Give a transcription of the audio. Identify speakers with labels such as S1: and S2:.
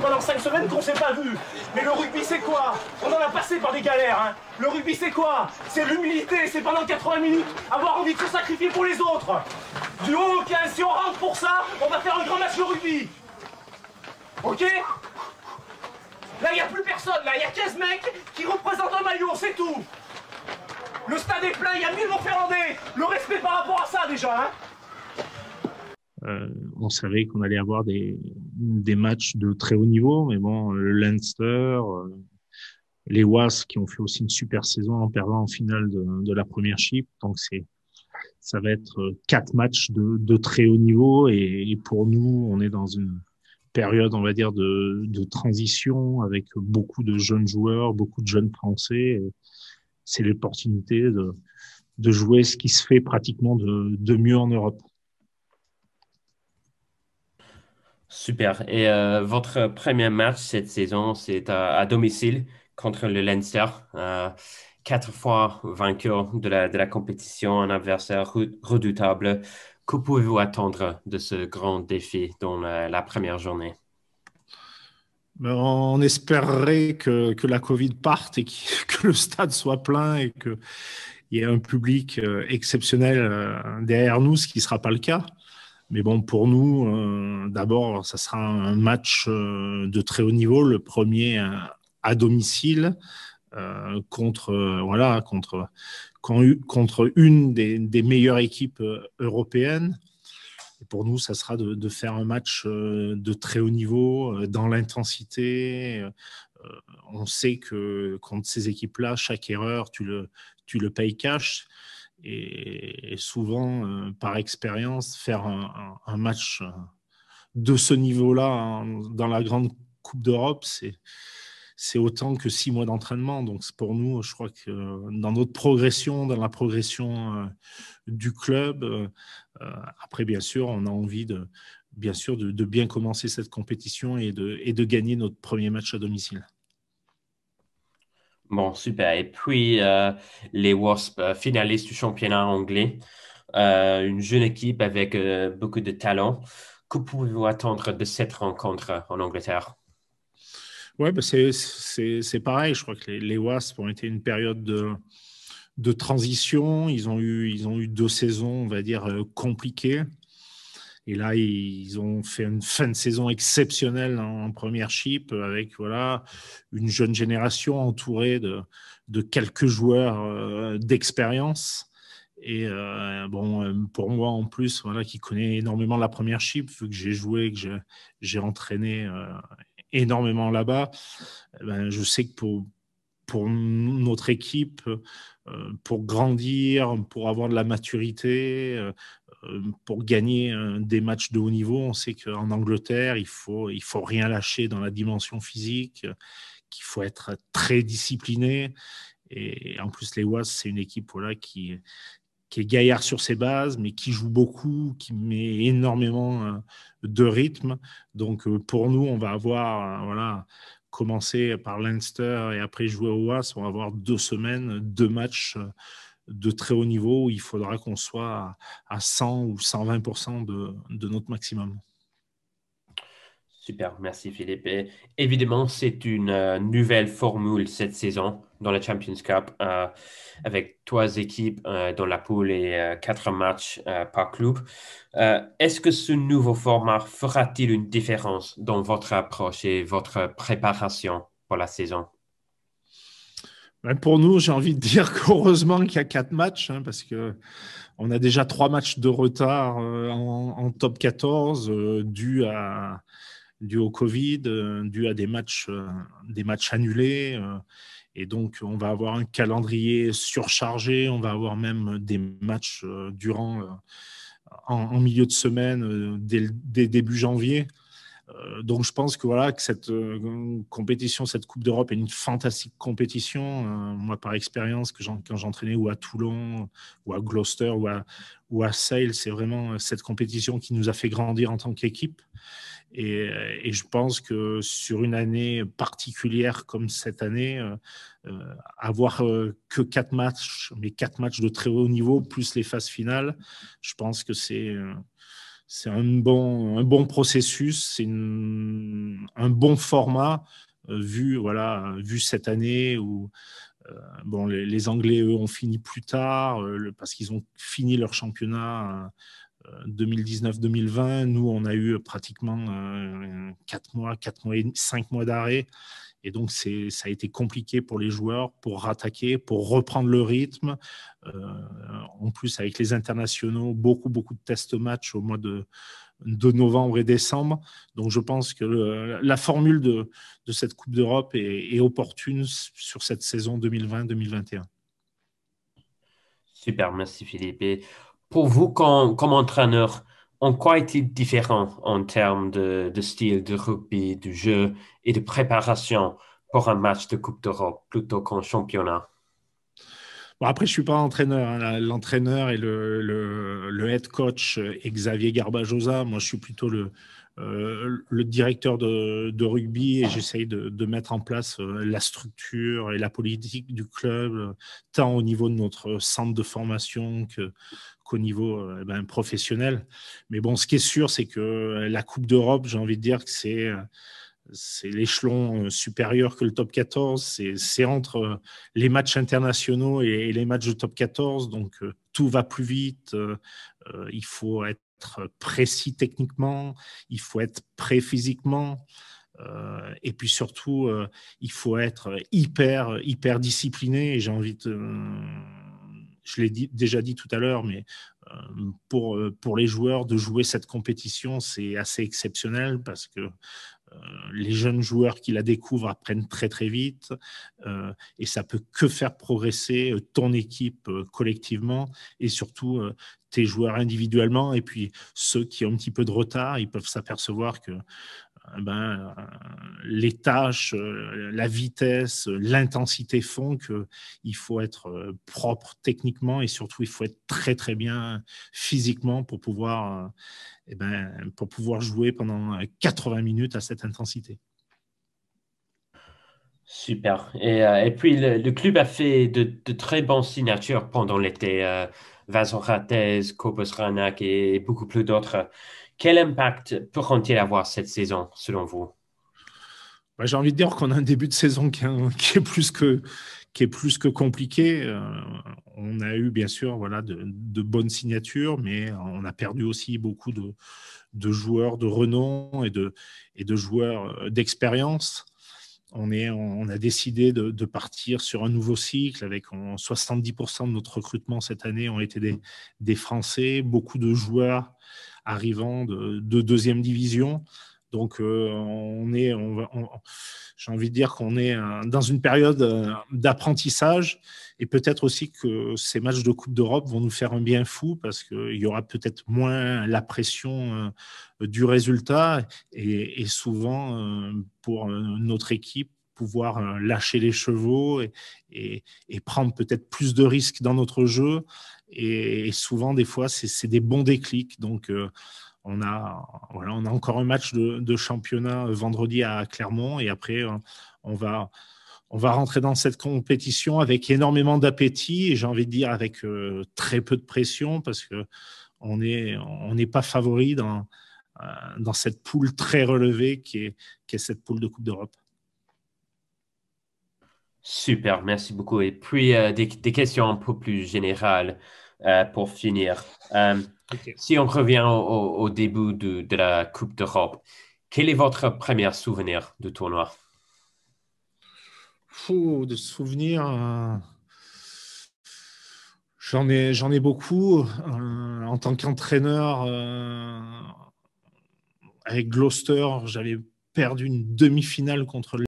S1: pendant cinq semaines qu'on s'est pas vu. Mais le rugby, c'est quoi On en a passé par des galères. Hein. Le rugby, c'est quoi C'est l'humilité. C'est pendant 80 minutes avoir envie de se sacrifier pour les autres. Du haut au 15, si on rentre pour ça, on va faire un grand match de rugby. Ok Là, il n'y a plus personne. Là, il y a 15 mecs qui représentent un maillot, c'est tout. Le stade est plein, il y a 1000 Montferrandais. Le respect par rapport à ça, déjà. Hein euh, on savait qu'on allait avoir des, des matchs de très haut niveau, mais bon, euh, le Leinster, euh, les Was qui ont fait aussi une super saison en perdant en finale de, la première chip. Donc c'est ça va être euh, quatre matchs de, très haut niveau et, pour nous, on est dans une période, on va dire, de, transition avec beaucoup de jeunes joueurs, beaucoup de jeunes Français. C'est l'opportunité de, de jouer ce qui se fait pratiquement de, de mieux en Europe.
S2: Super. Et euh, votre premier match cette saison, c'est à, domicile contre le Leinster. Euh, quatre fois vainqueur de la, compétition, un adversaire redoutable. Que pouvez-vous attendre de ce grand défi dans la, première journée?
S1: Ben, on espérerait que, que, la Covid parte et que le stade soit plein et qu'il y ait un public euh, exceptionnel derrière nous, ce qui ne sera pas le cas. Mais bon, pour nous, euh, d'abord, ça sera un match euh, de très haut niveau, le premier euh, à domicile contre voilà contre contre une des, meilleures équipes européennes. Et pour nous, ça sera de, de, faire un match de très haut niveau, dans l'intensité. On sait que contre ces équipes-là, chaque erreur, tu le, tu le payes cash et, souvent, euh, par expérience, faire un, match euh, de ce niveau-là hein, dans la grande Coupe d'Europe, c'est autant que six mois d'entraînement. Donc pour nous, je crois que dans notre progression, dans la progression euh, du club, après bien sûr, on a envie de bien sûr de, bien commencer cette compétition et et de gagner notre premier match à domicile.
S2: Bon, super. Et puis, euh, les Wasps, euh, finalistes du championnat anglais, euh, une jeune équipe avec beaucoup de talent. Que pouvez-vous attendre de cette rencontre en Angleterre?
S1: Oui, ben, c'est pareil. Je crois que les, les, Wasps ont été une période de, transition. Ils ont, eu, ils ont eu deux saisons, on va dire, compliquées. Et là, ils ont fait une fin de saison exceptionnelle en, première chip avec voilà, une jeune génération entourée de, quelques joueurs euh, d'expérience. Et euh, bon, euh, pour moi en plus, voilà, qui connaît énormément la première chip, vu que j'ai joué, que j'ai entraîné énormément là-bas, eh ben, je sais que pour, pour notre équipe, pour grandir, pour avoir de la maturité, euh, pour gagner euh, des matchs de haut niveau, on sait qu'en Angleterre, il faut, il faut rien lâcher dans la dimension physique, euh, qu'il faut être très discipliné. Et en plus, les Wasps, c'est une équipe voilà, qui, qui est gaillard sur ses bases, mais qui joue beaucoup, qui met énormément de rythme. Donc pour nous, on va avoir, voilà, commencé par Leinster et après jouer aux was on va avoir deux semaines, deux matchs de très haut niveau il faudra qu'on soit à 100 ou 120 de, notre maximum.
S2: Super, merci Philippe. évidemment, c'est une euh, nouvelle formule cette saison dans la Champions Cup euh, avec trois équipes euh, dans la poule et quatre matchs par club. Est-ce que ce nouveau format fera-t-il une différence dans votre approche et votre préparation pour la saison?
S1: Ben, pour nous, j'ai envie de dire qu'heureusement qu'il y a quatre matchs, hein, parce que on a déjà trois matchs de retard euh, en, top 14 euh, dû, au Covid, euh, dû à des matchs, annulés. et donc, on va avoir un calendrier surchargé, on va avoir même des matchs durant en, milieu de semaine dès, début janvier. Euh, donc je pense que voilà que cette euh, compétition, cette Coupe d'Europe est une fantastique compétition. Euh, moi, par expérience, que quand j'entraînais ou à Toulon, ou à Gloucester, ou à, ou à Sale, c'est vraiment cette compétition qui nous a fait grandir en tant qu'équipe. Et, je pense que sur une année particulière comme cette année, avoir que quatre matchs, mais quatre matchs de très haut niveau, plus les phases finales, je pense que c'est c'est un bon, un bon processus, c'est un bon format euh, vu, voilà, vu cette année où euh, bon, les, Anglais, ont fini plus tard euh, parce qu'ils ont fini leur championnat 2019-2020. Nous, on a eu pratiquement 4 mois, 4 mois et 5 mois d'arrêt. Et donc, ça a été compliqué pour les joueurs pour rattaquer, pour reprendre le rythme. Euh, en plus, avec les internationaux, beaucoup, beaucoup de test match au mois de, novembre et décembre. Donc, je pense que la formule de, cette Coupe d'Europe est,
S2: opportune sur cette saison 2020-2021. Super, merci Philippe. Et pour vous, comme entraîneur, en quoi est-il différent en termes de, style de rugby, du jeu et de préparation pour un match de Coupe d'Europe plutôt qu'en championnat
S1: bon, Après, je ne suis pas entraîneur. Hein. L'entraîneur et le, head coach euh, Xavier Garbajosa, moi je suis plutôt le, euh, le directeur de, rugby et j'essaye de, mettre en place euh, la structure et la politique du club, euh, tant au niveau de notre centre de formation que, qu'au niveau eh ben, professionnel. Mais bon, ce qui est sûr, c'est que la Coupe d'Europe, j'ai envie de dire que c'est c'est l'échelon supérieur que le top 14. C'est, c'est entre les matchs internationaux et, les matchs de top 14. Donc, tout va plus vite. il faut être précis techniquement, il faut être prêt physiquement. Euh, et puis surtout, euh, il faut être hyper, hyper discipliné. Et j'ai envie de. Euh, je l'ai dit, déjà dit tout à l'heure, mais pour, pour les joueurs, de jouer cette compétition, c'est assez exceptionnel parce que euh, les jeunes joueurs qui la découvrent apprennent très très vite euh, et ça peut que faire progresser euh, ton équipe collectivement et surtout tes joueurs individuellement et puis ceux qui ont un petit peu de retard, ils peuvent s'apercevoir que ben, les tâches, la vitesse, l'intensité font que il faut être propre techniquement et surtout il faut être très très bien physiquement pour pouvoir eh ben, pour pouvoir jouer pendant 80 euh, minutes à cette intensité.
S2: Super. Et, euh, et puis, le, club a fait de, très bonnes signatures pendant l'été. Euh, Vaso Rates, Kobos Ranak et, beaucoup plus d'autres. Quel impact pourront-ils avoir cette saison, selon vous
S1: bah, J'ai envie de dire qu'on a un début de saison qui est plus que, qui est plus que compliqué. Euh, on a eu bien sûr voilà, de, bonnes signatures, mais on a perdu aussi beaucoup de, joueurs de renom et de, joueurs euh, d'expérience. On, a décidé de, partir sur un nouveau cycle avec 70% de notre recrutement cette année ont été des, Français, beaucoup de joueurs arrivant de deuxième division. Donc, euh, on est, on, j'ai envie de dire qu'on est euh, dans une période euh, d'apprentissage et peut-être aussi que ces matchs de Coupe d'Europe vont nous faire un bien fou parce qu'il y aura peut-être moins la pression du résultat et, souvent pour notre équipe pouvoir lâcher les chevaux et prendre peut-être plus de risques dans notre jeu et, souvent, des fois, c'est des bons déclics. Donc, euh, on a, voilà, on a encore un match de, championnat euh, vendredi à Clermont et après, euh, on va, on va rentrer dans cette compétition avec énormément d'appétit et j'ai envie de dire avec très peu de pression parce que on n'est on pas favori dans, dans cette poule très relevée qui est, qui est cette poule de Coupe d'Europe.
S2: Super, merci beaucoup. Et puis, euh, des, questions un peu plus générales euh, pour finir. Euh, si on revient au, début de, la Coupe d'Europe, quel est votre premier souvenir de tournoi
S1: Fou, De souvenirs, j'en ai, j'en ai beaucoup. en tant qu'entraîneur, avec Gloucester, j'avais perdu une demi-finale contre